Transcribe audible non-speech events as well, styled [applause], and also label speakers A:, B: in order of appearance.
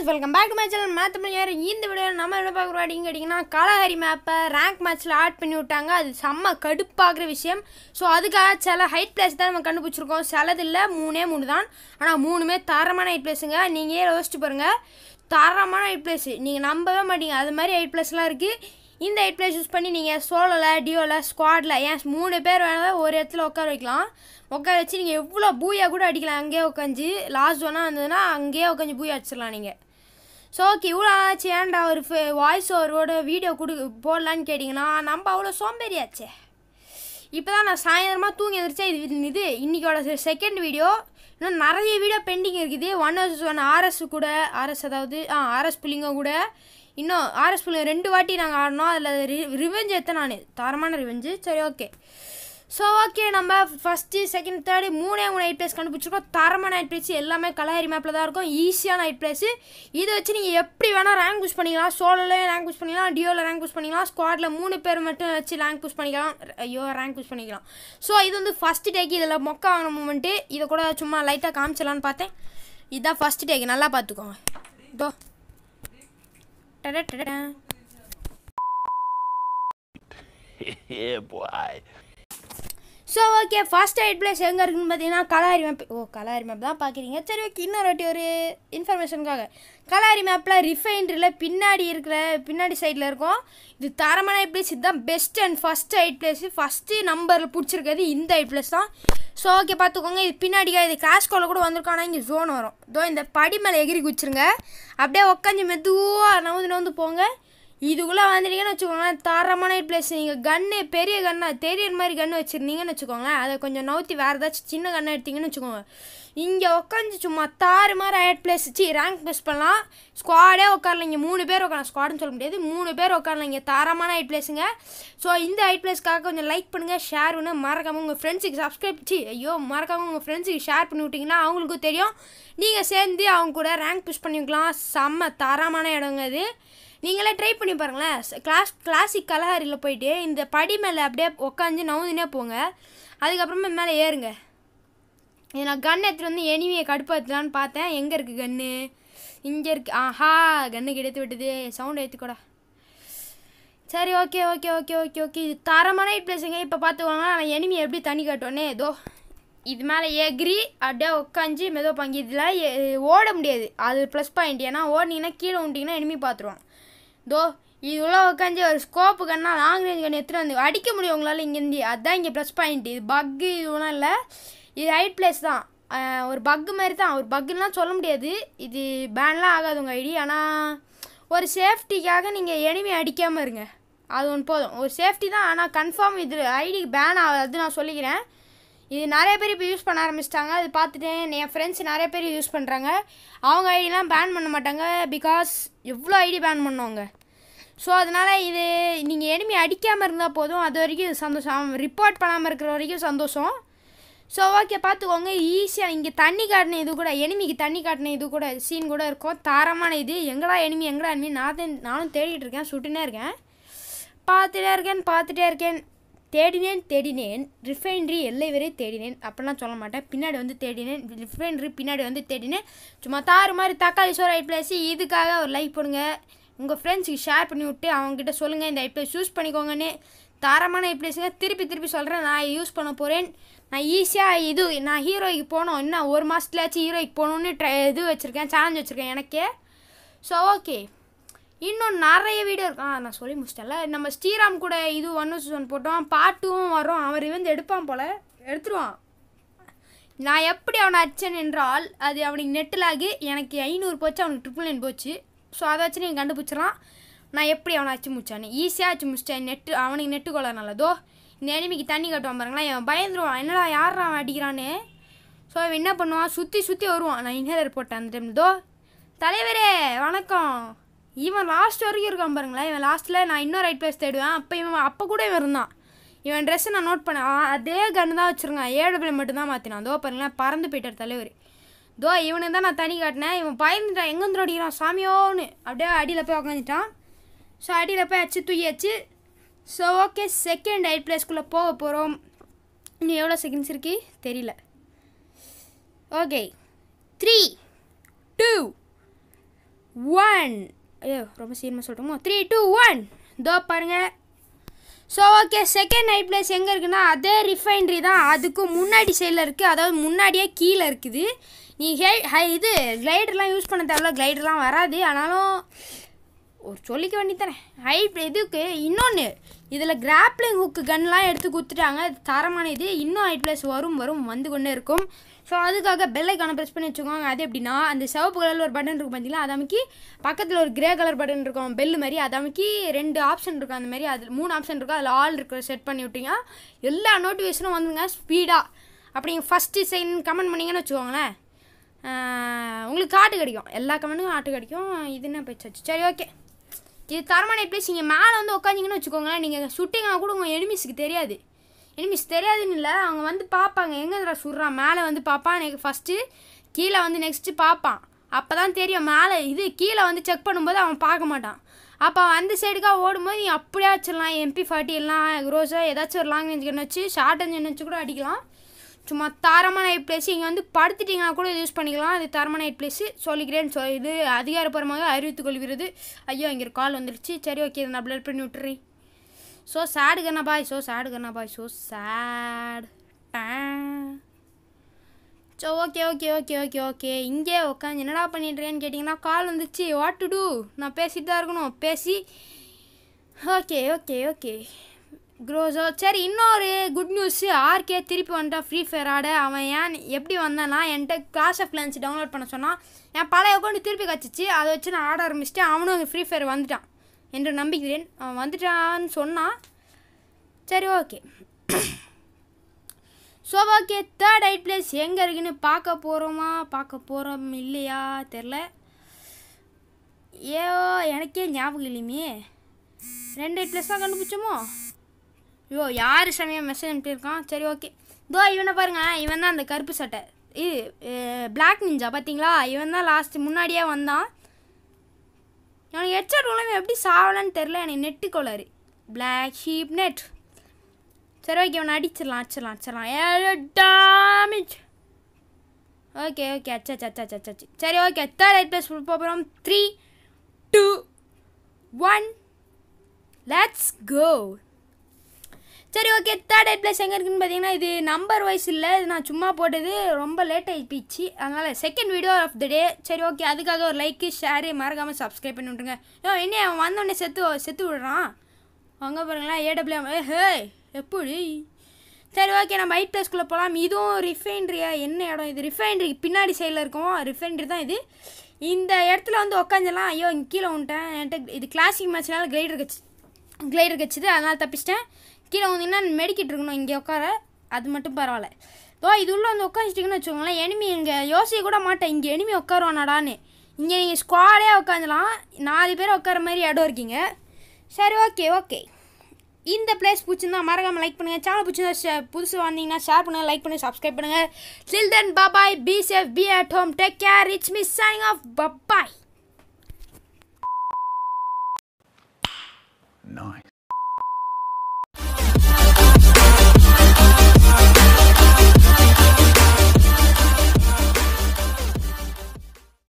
A: Case welcome back to my channel மேத்தமிழ் யார் இந்த வீடியோ நம்ம என்ன பார்க்குறோம் அப்படின்னு கேட்டிங்கன்னா கலஹரி மேப்பை ரேங்க் மேட்ச்சில் ஆட் பண்ணி விட்டாங்க அது செம்ம கடுப்பாகிற விஷயம் ஸோ அதுக்காக சில ஹைட் பிளேஸ் தான் நம்ம கண்டுபிடிச்சிருக்கோம் சிலது இல்லை மூணே மூணு தான் ஆனால் மூணுமே தரமான ஹைட் பிளேஸுங்க நீங்கள் யோசிச்சு பாருங்கள் தரமான ஹைட் பிளேஸு நீங்கள் நம்பவே மாட்டீங்க அது மாதிரி ஹைட் பிளேஸ்லாம் இருக்குது இந்த ஹைட் பிளேஸ் யூஸ் பண்ணி நீங்கள் சோலோவில் டியோவில் ஸ்குவாடில் ஏன் மூணு பேர் வேணால் ஒரு இடத்துல உட்கார வைக்கலாம் உட்கார வச்சு நீங்கள் எவ்வளோ பூயா கூட அடிக்கலாம் அங்கேயே உட்காந்து லாஸ்ட் ஒன்றா வந்ததுன்னா அங்கேயே உட்காந்து பூயா அடிச்சிடலாம் நீங்கள் ஸோ ஓகே இவ்வளோ ஆச்சு ஏன்டா ஒரு வாய்ஸ் ஓவரோட வீடியோ கொடு போடலான்னு கேட்டிங்கன்னா நம்ம அவ்வளோ சோம்பேறியாச்சே இப்போ தான் நான் சாயந்தரமாக தூங்கி எழுந்திரிச்சேன் இது இது இன்றைக்கோட செகண்ட் வீடியோ இன்னும் நிறைய வீடியோ பெண்டிங் இருக்குது ஒன் ஹவர்ஸ் ஒன் ஆர்எஸ் கூட ஆர்எஸ் அதாவது ஆ ஆர்எஸ் புள்ளிங்க கூட இன்னும் ஆர்எஸ் புள்ளிங்க ரெண்டு வாட்டி நாங்கள் ஆடினோம் அதில் ரி ரிவெஞ்ச் எத்தனை நான் தரமான ரிவெஞ்சு சரி ஓகே ஸோ ஓகே நம்ம ஃபஸ்ட்டு செகண்ட் தேர்டு மூணே மூணு நைட் பிளேஸ் கண்டுபிடிச்சிருக்கோம் தரமான நைட் பிளேஸ் எல்லாமே கலஹரி மேப்பில் தான் இருக்கும் ஈஸியான நைட் பிளேஸு இதை வச்சு நீங்கள் எப்படி வேணால் ரேங்க் புஷ் பண்ணிக்கலாம் சோலோலையும் ரேங்க் புஷ் பண்ணிக்கலாம் டியோவில் ரேங்க் புஷ் பண்ணிக்கலாம் ஸ்குவாடில் மூணு பேர் மட்டும் வச்சு ரேங்க் புஷ் பண்ணிக்கலாம் ஐயோ ரேங்க் புஷ் பண்ணிக்கலாம் ஸோ இது வந்து ஃபஸ்ட்டு டேக்கு இதில் மொக்க ஆன மூமெண்ட்டு இதை கூட சும்மா லைட்டாக காமிச்சலான்னு பார்த்தேன் இதுதான் ஃபஸ்ட்டு டேக்கு நல்லா பார்த்துக்கோங்க இதோ [laughs] yeah, boy. So okay first eight place எங்கே இருக்குன்னு பார்த்தீங்கன்னா கலாரி மேப் ஓ கலாரி மேப் தான் பார்க்குறீங்க சரி ஓகே இன்னொரு வாட்டி ஒரு இன்ஃபர்மேஷனுக்காக கலாரி மேப்பில் ரிஃபைண்டரியில் பின்னாடி இருக்கிற பின்னாடி சைடில் இருக்கும் இது தரமான எயிட் பிளேஸ் இதுதான் best and first eight place first நம்பரில் பிடிச்சிருக்கிறது இந்த எயிட் பிளேஸ் தான் ஸோ ஓகே பார்த்துக்கோங்க இது பின்னாடிக்காக இது கிராஷ் கோலில் கூட வந்திருக்கோம் ஆனால் இங்கே ஜோன் வரும் இதோ இந்த படி மேலே எகிரி குச்சிருங்க அப்படியே உக்காந்து மெதுவாக நவுந்து நவுந்து போங்க இதுக்குள்ளே வந்துட்டீங்கன்னு வச்சுக்கோங்களேன் தரமான பிளேஸ் நீங்கள் கன்னே பெரிய கன்னா தெரியற மாதிரி கன்று வச்சுருந்தீங்கன்னு வச்சுக்கோங்களேன் அதை கொஞ்சம் நவுத்தி வேறு ஏதாச்சும் சின்ன கண்ணை எடுத்தீங்கன்னு வச்சுக்கோங்க இங்கே உட்காந்து சும்மா தாறு மாதிரி ஆட் பிளேஸ் வச்சு ரேங்க் பிளஸ் பண்ணலாம் ஸ்குவாடே உட்காரல இங்கே மூணு பேர் உட்காரலாம் ஸ்குவாடுன்னு சொல்ல முடியாது மூணு பேர் உட்காரல இங்கே தாரமான ஹைட் பிளேஸுங்க ஸோ இந்த ஐட் பிளேஸ்க்காக கொஞ்சம் லைக் பண்ணுங்கள் ஷேர் பண்ணு மறக்காமல் உங்கள் ஃப்ரெண்ட்ஸுக்கு சப்ஸ்கிரைப் சி ஐயோ மறக்காமல் உங்கள் ஃப்ரெண்ட்ஸுக்கு ஷேர் பண்ணி விட்டிங்கன்னா அவங்களுக்கும் தெரியும் நீங்கள் சேர்ந்து அவங்க கூட ரேங்க் புஷ் பண்ணிக்கலாம் செம்ம தரமான இடங்க அது நீங்களே ட்ரை பண்ணி பாருங்களேன் கிளாஸ் கிளாசிக் கலஹாரியில் போயிட்டு இந்த படி மேலே அப்படியே உட்காந்து நவுந்துனே போங்க அதுக்கப்புறமா மேலே ஏறுங்க இது நான் கன் எடுத்துகிட்டு வந்து எனிமையை கடுப்பாத்துலான்னு பார்த்தேன் எங்கே இருக்குது கன்று இங்கே இருக்கு ஆஹா கன்று கெடுத்து விட்டது சவுண்ட் ஏற்றுக்கூடா சரி okay okay okay okay okay இது தரமான பிளேஸுங்க இப்போ பார்த்துக்கோங்க நான் எனிமி எப்படி தண்ணி கட்டோன்னே ஏதோ இது மேலே எகிரி அப்படியே உட்காந்து மெதோ பங்கி இதில் ஓட முடியாது அது ப்ளஸ் பாயிண்ட் ஏன்னா ஓடினீங்கன்னா கீழே விட்டிங்கன்னா எனிமி பார்த்துருவான் தோ இது உள்ள உட்காந்து ஒரு ஸ்கோப்பு கண்ணா லாங் ரேஞ்ச் கண்ணு எடுத்துகிட்டு வந்து அடிக்க முடியும் உங்களால் இங்கேருந்து அதுதான் இங்கே ப்ளஸ் பாயிண்ட் இது பக்கு ஒன்றும் இல்லை இது ஹைட் பிளேஸ் தான் ஒரு பக்கு மாதிரி தான் ஒரு பக்குலாம் சொல்ல முடியாது இது பேன்லாம் ஆகாது உங்கள் ஐடி ஆனால் ஒரு சேஃப்டிக்காக நீங்கள் எனிமே அடிக்காமல் இருங்க அது ஒன்று போதும் ஒரு சேஃப்டி தான் ஆனால் கன்ஃபார்ம் இது ஐடி பேன் ஆகாது அது நான் சொல்லிக்கிறேன் இது நிறைய பேர் இப்போ யூஸ் பண்ண ஆரம்பிச்சிட்டாங்க அது பார்த்துட்டேன் என் ஃப்ரெண்ட்ஸ் நிறைய பேர் யூஸ் பண்ணுறாங்க அவங்க ஐடிலாம் பேன் பண்ண மாட்டாங்க பிகாஸ் எவ்வளோ ஐடி பேன் பண்ணுவாங்க ஸோ அதனால் இது நீங்கள் எனிமி அடிக்காமல் இருந்தால் போதும் அது வரைக்கும் சந்தோஷம் ரிப்போர்ட் பண்ணாமல் இருக்கிற வரைக்கும் சந்தோஷம் ஸோ ஓகே பார்த்துக்கோங்க ஈஸியாக இங்கே தண்ணி காட்டின இது கூட எனிமிக்கு தண்ணி காட்டின இது கூட சீன் கூட இருக்கும் தாரமான இது எங்கடா எனிமி எங்கடா எனிமி நான் நானும் தேடிட்டு இருக்கேன் சுட்டுனே இருக்கேன் பார்த்துட்டே இருக்கேன் பார்த்துட்டே இருக்கேன் தேடினேன் தேடினேன் ரிஃபைனரி எல்லை வரை தேடினேன் அப்படிலாம் சொல்ல மாட்டேன் பின்னாடி வந்து தேடினேன் ரிஃபைனரி பின்னாடி வந்து தேடினேன் சும்மா தாறு மாதிரி தக்காளி சோறு ஆயிட் பிளேஸ் இதுக்காக ஒரு லைக் பண்ணுங்கள் உங்கள் ஃப்ரெண்ட்ஸுக்கு ஷேர் பண்ணி விட்டு அவங்ககிட்ட சொல்லுங்கள் இந்த ஐப்ளேஸ் யூஸ் பண்ணிக்கோங்கன்னு தரமான ஐப்ளேஸுங்க திருப்பி திருப்பி சொல்கிறேன் நான் யூஸ் பண்ண போகிறேன் நான் ஈஸியாக இது நான் ஹீரோய்க்கு போனோம் இன்னும் ஒரு மாதத்துலயாச்சும் ஹீரோய்க்கு போகணுன்னு ட்ரை இது வச்சுருக்கேன் சேலஞ்ச் வச்சுருக்கேன் எனக்கு ஸோ ஓகே இன்னும் நிறைய வீடியோ இருக்கும் ஆ நான் சொல்லி முடிச்சிட்டல நம்ம ஸ்ரீராம் கூட இது ஒன்று ஒன் போட்டோம் பாட்டும் வரும் அவர் வந்து எடுப்பான் போல் எடுத்துருவான் நான் எப்படி அவனை அடித்தேன் என்றால் அது அவனுக்கு நெட்டில் ஆகி எனக்கு ஐநூறு போச்சு அவனுக்கு ட்ரிபிள் நைன் போச்சு ஸோ அதை வச்சு நீங்கள் கண்டுபிடிச்சிடலாம் நான் எப்படி அவனை அச்சு முடிச்சான்னு ஈஸியாக அச்சு முடிச்சிட்டேன் நெட்டு அவனுக்கு நெட்டு கொள்ள நல்லதோ இந்த எனிமிக்கு தண்ணி கட்டுவான் பாருங்களேன் இவன் பயந்துருவான் என்னடா யார் அவன் அடிக்கிறான்னு ஸோ அவன் என்ன பண்ணுவான் சுற்றி சுற்றி வருவான் நான் இன்ஹேலர் போட்டேன் அந்த டைம் தலைவரே வணக்கம் இவன் லாஸ்ட் வரைக்கும் இருக்கான் பாருங்களேன் இவன் லாஸ்ட்டில் நான் இன்னும் ரைட் பிளேஸ் தேடுவேன் அப்போ இவன் அப்போ கூட இவன் இருந்தான் இவன் ட்ரெஸ்ஸை நான் நோட் பண்ணேன் அதே கன்று தான் வச்சுருக்கான் ஏழு பிள்ளை மட்டும்தான் மாற்றினான் அதோ பாருங்களேன் பறந்து போயிட்டார் தலைவர் தோ இவனை தான் நான் தனி காட்டினேன் இவன் பயந்துட்டான் எங்கே வந்து அடிக்கிறான் சாமியோன்னு அப்படியே அடியில் போய் உக்காந்துட்டான் ஸோ அடியில் போய் அச்சு தூயாச்சு ஸோ ஓகே செகண்ட் ஐட் பிளேஸ்க்குள்ளே போக போகிறோம் இன்னும் எவ்வளோ செகண்ட்ஸ் இருக்கு தெரியல ஓகே த்ரீ டூ ஒன் ஐயோ ரொம்ப சீரமாக சொல்லிட்டோமோ த்ரீ டூ ஒன் தோ பாருங்கள் so okay second night place எங்கே இருக்குன்னா அதே ரிஃபைனரி தான் அதுக்கும் முன்னாடி சைடில் இருக்குது அதாவது முன்னாடியே கீழே இருக்குது நீ ஹே ஹை இது கிளைடர்லாம் யூஸ் பண்ண தேவையில்ல கிளைடர்லாம் வராது ஆனாலும் ஒரு சொல்லிக்க வேண்டித்தானே ஹை இதுக்கு இன்னொன்று இதில் கிராப்ளிங் ஹுக்கு கன்லாம் எடுத்து கொடுத்துட்டாங்க தரமான இது இன்னும் ஹை ப்ளஸ் வரும் வரும் வந்து கொண்டே இருக்கும் ஸோ அதுக்காக பெல்லைக்கான ப்ரெஸ் பண்ணி வச்சுக்கோங்க அது எப்படின்னா அந்த சிவப்பு கலரில் ஒரு பட்டன் இருக்கும் பார்த்தீங்களா அதை அமைக்கி பக்கத்தில் ஒரு கிரே கலர் பட்டன் இருக்கும் பெல் மாதிரி அதை அமைக்கி ரெண்டு ஆப்ஷன் இருக்கும் அந்த மாதிரி அது மூணு ஆப்ஷன் இருக்கும் அதில் ஆல் இருக்கிற செட் பண்ணி விட்டீங்க எல்லா நோட்டிஃபிகேஷனும் வந்துங்க ஸ்பீடாக அப்படி நீங்கள் ஃபஸ்ட்டு செகண்ட் கமெண்ட் பண்ணிங்கன்னு வச்சுக்கோங்களேன் உங்களுக்கு காட்டு கிடைக்கும் எல்லா கமெண்ட்டுக்கும் ஆட்டு கிடைக்கும் இதுன்னு போயிடுச்சு சரி ஓகே இது தரமான எப்படி நீங்கள் மேலே வந்து உட்காந்திங்கன்னு வச்சுக்கோங்களேன் நீங்கள் சுட்டிங்கன்னா கூட உங்கள் எனிமிஸ்க்கு தெரியாது எனிமிஸ் தெரியாதுன்னு இல்லை அவங்க வந்து பார்ப்பாங்க எங்கே சுடுறான் மேலே வந்து பார்ப்பான் எனக்கு ஃபஸ்ட்டு கீழே வந்து நெக்ஸ்ட்டு பார்ப்பான் அப்போ தான் தெரியும் மேலே இது கீழே வந்து செக் பண்ணும்போது அவன் பார்க்க மாட்டான் அப்போ அவன் அந்த சைடுக்காக ஓடும்போது நீ அப்படியே வச்சிடலாம் எம்பி ஃபார்ட்டி எல்லாம் க்ரோஸாக ஏதாச்சும் ஒரு லாங்குவேஜ் என்ன வச்சு ஷார்ட் அஞ்சு வச்சு கூட அடிக்கலாம் சும்மா தரமான நைட் பிளேஸு இங்கே வந்து படுத்துட்டிங்கன்னா கூட யூஸ் பண்ணிக்கலாம் அது தரமான நைட் பிளேஸு சொல்லிக்கிறேன்னு சொல்லி இது அதிகாரப்பூர்வமாக அறிவித்துக் கொள்கிறது ஐயோ இங்கே ஒரு கால் வந்துடுச்சு சரி ஓகே இதை நான் பிளட் பண்ணி விட்டுறேன் ஸோ சேடு கண்ணா பாய் ஸோ சேடு கண்ணா bye so sad so okay okay okay okay okay இங்கே உட்காந்து என்னடா பண்ணிடுறேன்னு கேட்டிங்கன்னா கால் வந்துச்சு வாட் டு டூ நான் பேசிட்டு தான் இருக்கணும் பேசி ஓகே ஓகே ஓகே க்ரோஸோ சரி இன்னொரு குட் நியூஸு ஆர்கே திருப்பி வந்துட்டான் ஃப்ரீ ஃபயர் ஆட அவன் ஏன் எப்படி வந்தானா என்கிட்ட கிளாஸ் ஆஃப் கிளான்ஸ் டவுன்லோட் பண்ண சொன்னான் என் பழைய அக்கௌண்ட் திருப்பி கச்சிச்சு அதை வச்சு நான் ஆட ஆரம்பிச்சிட்டேன் அவனும் ஃப்ரீ ஃபயர் வந்துட்டான் என்று நம்பிக்கிறேன் அவன் வந்துட்டான்னு சொன்னான் சரி okay so okay third eight place எங்கே இருக்குன்னு பார்க்க போகிறோமா பார்க்க போகிறோம் இல்லையா தெரில ஏ எனக்கே ஞாபகம் இல்லையுமே ரெண்டு ஐட் பிளேஸ் தான் கண்டுபிடிச்சோமோ ஐயோ யார் சமயம் மெசேஜ் அனுப்பியிருக்கான் சரி ஓகே தோ இவனை பாருங்க இவன் தான் அந்த கருப்பு சட்டை இது பிளாக் நிஞ்சா பார்த்தீங்களா இவன் தான் லாஸ்ட்டு முன்னாடியே வந்தான் எனக்கு ஹெட்செட் உலகம் எப்படி சாவலன்னு தெரில எனக்கு நெட்டு கோளாறு பிளாக் ஹீப் நெட் சரி ஓகே இவனை அடிச்சிடலாம் அடிச்சிடலாம் அடிச்சிடலாம் ஏழு டேமேஜ் ஓகே ஓகே அச்சா அச்சா அச்சா அச்சா சரி ஓகே தேர்ட் எயிட் ஃபுல் போகிறோம் three two one let's go சரி ஓகே தேர்ட் எயிட் பிளேஸ் எங்கே இருக்குன்னு பார்த்தீங்கன்னா இது நம்பர் வைஸ் இல்லை இது நான் சும்மா போட்டது ரொம்ப லேட் ஆகிப்பிச்சு அதனால் second video of the day சரி ஓகே அதுக்காக ஒரு லைக்கு ஷேரு மறக்காமல் சப்ஸ்கிரைப் பண்ணி விட்ருங்க ஏ இன்னும் அவன் வந்தோடனே செத்து செத்து விடுறான் அங்கே பாருங்களேன் ஏடபிள்யூ ஏ ஹே எப்படி சரி ஓகே நம்ம ஐட் பிளேஸ்க்குள்ளே போகலாம் இதுவும் ரிஃபைன்ட்ரியா என்ன இடம் இது ரிஃபைன்ட்ரி பின்னாடி சைடில் இருக்கும் ரிஃபைன்ட்ரி தான் இது இந்த இடத்துல வந்து உக்காந்துலாம் ஐயோ இங்கே கீழே உண்டேன் என்கிட்ட இது கிளாசிக் மேட்ச்னால கிளைடர் கட்சி கிளைடர் கட்சிது அதனால் தப்பிச்சிட்டேன் கீழே வந்தீங்கன்னா மெடிக்கிட்டு இருக்கணும் இங்கே உட்கார அது மட்டும் பரவாயில்ல தோ இது உள்ளே வந்து உட்காந்துச்சிட்டிங்கன்னு வச்சுக்கோங்களேன் எனிமி இங்கே யோசிக்க கூட மாட்டேன் இங்கே எனிமி உட்காருவானாடான்னு இங்கே நீங்கள் ஸ்குவாடே உட்காந்துலாம் நாலு பேர் உட்கார மாதிரி இடம் இருக்கீங்க சரி ஓகே ஓகே இந்த பிளேஸ் பிடிச்சிருந்தா மறக்காமல் லைக் பண்ணுங்கள் சேனல் பிடிச்சிருந்தா புதுசு வந்தீங்கன்னா ஷேர் பண்ணுங்கள் லைக் பண்ணுங்கள் சப்ஸ்கிரைப் பண்ணுங்கள் till bye bye be safe be at home take care rich miss signing off bye bye Nice.